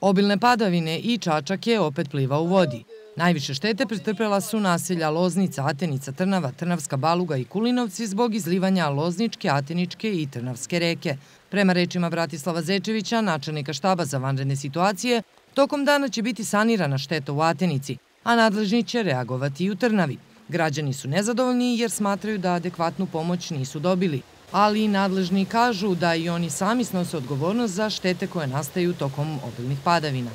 Obilne padavine i Čačak je opet plivao u vodi. Najviše štete pretrpela su naselja Loznica, Atenica, Trnava, Trnavska baluga i Kulinovci zbog izlivanja Lozničke, Ateničke i Trnavske reke. Prema rečima Bratislava Zečevića, načelnika štaba za vanredne situacije, tokom dana će biti sanirana šteta u Atenici, a nadležni će reagovati i u Trnavi. Građani su nezadovoljni jer smatraju da adekvatnu pomoć nisu dobili ali nadležni kažu da i oni sami snose odgovornost za štete koje nastaju tokom obilnih padavina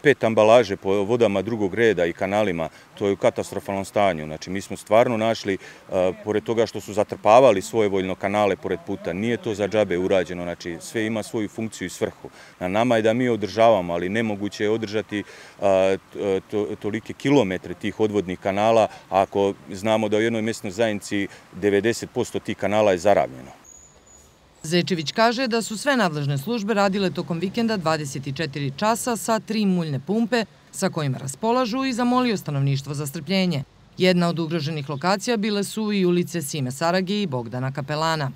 pet ambalaže po vodama drugog reda i kanalima, to je u katastrofalnom stanju. Znači, mi smo stvarno našli, uh, pored toga što su zatrpavali svojevoljno kanale pored puta, nije to za džabe urađeno, znači sve ima svoju funkciju i svrhu. Na nama je da mi održavamo, ali nemoguće je održati uh, to, tolike kilometre tih odvodnih kanala, ako znamo da u jednoj mjesnoj zajednici 90% tih kanala je zaravljeno. Zečević kaže da su sve nadležne službe radile tokom vikenda 24 časa sa tri muljne pumpe sa kojima raspolažu i zamolio stanovništvo za strpljenje. Jedna od ugroženih lokacija bile su i ulice Sime Saragi i Bogdana Kapelana.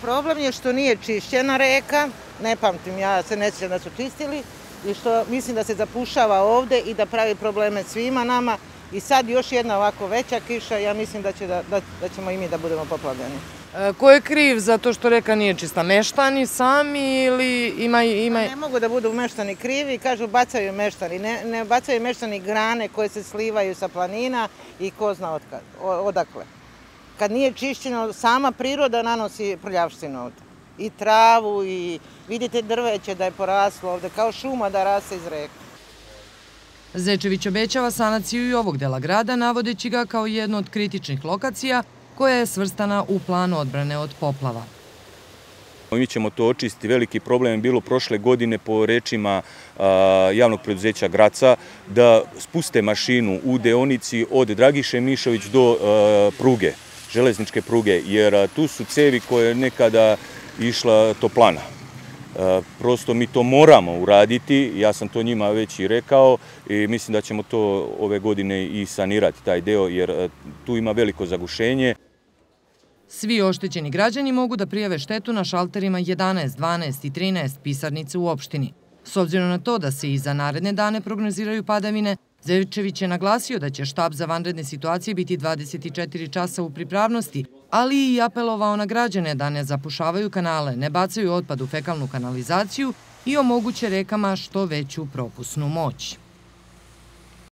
Problem je što nije čišćena reka, ne pamtim, ja se ne da su čistili, i što mislim da se zapušava ovde i da pravi probleme svima nama. I sad još jedna ovako veća kiša, ja mislim da, će da, da, da ćemo i mi da budemo poplavljeni. E, ko je kriv zato što reka nije čista? Meštani sami ili ima... ima... Ne mogu da budu meštani krivi, kažu bacaju meštani. Ne, ne bacaju meštani grane koje se slivaju sa planina i ko zna odkad, odakle. Kad nije čišćeno, sama priroda nanosi prljavštinu ovde. I travu i vidite drveće da je poraslo ovde, kao šuma da rase iz reka. Zečević obećava sanaciju i ovog dela grada, navodeći ga kao jednu od kritičnih lokacija koja je svrstana u plan odbrane od poplava. Mi ćemo to očistiti. Veliki problem je bilo prošle godine po rečima javnog preduzeća Graca da spuste mašinu u deonici od Dragiše Mišović do pruge, železničke pruge, jer tu su cevi koje nekada išla toplana. Prosto mi to moramo uraditi, ja sam to njima već i rekao i mislim da ćemo to ove godine i sanirati taj deo jer e, tu ima veliko zagušenje. Svi oštećeni građani mogu da prijave štetu na šalterima 11, 12 i 13 pisarnice u opštini. S obzirom na to da se i za naredne dane prognoziraju padavine, Zevčević je naglasio da će štab za vanredne situacije biti 24 časa u pripravnosti, ali i apelovao na građane da ne zapušavaju kanale, ne bacaju otpad u fekalnu kanalizaciju i omoguće rekama što veću propusnu moć.